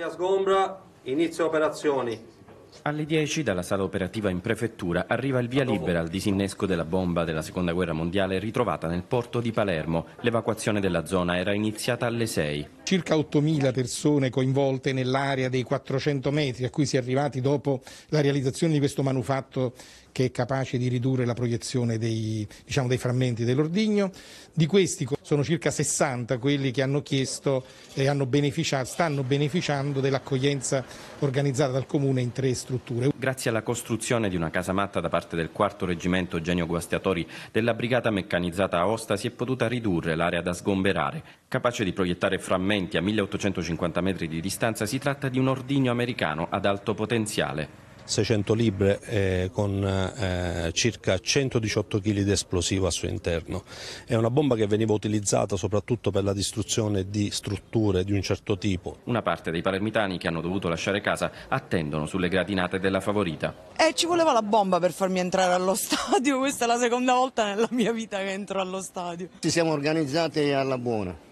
Aria sgombra, inizio operazioni. Alle 10 dalla sala operativa in prefettura arriva il via libera al disinnesco della bomba della seconda guerra mondiale ritrovata nel porto di Palermo. L'evacuazione della zona era iniziata alle 6. Circa 8.000 persone coinvolte nell'area dei 400 metri a cui si è arrivati dopo la realizzazione di questo manufatto che è capace di ridurre la proiezione dei, diciamo, dei frammenti dell'ordigno. Di questi sono circa 60 quelli che hanno chiesto e hanno beneficiato, stanno beneficiando dell'accoglienza organizzata dal comune in tre strutture. Grazie alla costruzione di una casa matta da parte del 4 Reggimento Genio Guastiatori della Brigata Meccanizzata Aosta si è potuta ridurre l'area da sgomberare. Capace di proiettare frammenti a 1850 metri di distanza, si tratta di un ordigno americano ad alto potenziale. 600 libre eh, con eh, circa 118 kg di esplosivo al suo interno. È una bomba che veniva utilizzata soprattutto per la distruzione di strutture di un certo tipo. Una parte dei palermitani che hanno dovuto lasciare casa attendono sulle gradinate della favorita. Eh, ci voleva la bomba per farmi entrare allo stadio, questa è la seconda volta nella mia vita che entro allo stadio. Ci siamo organizzati alla buona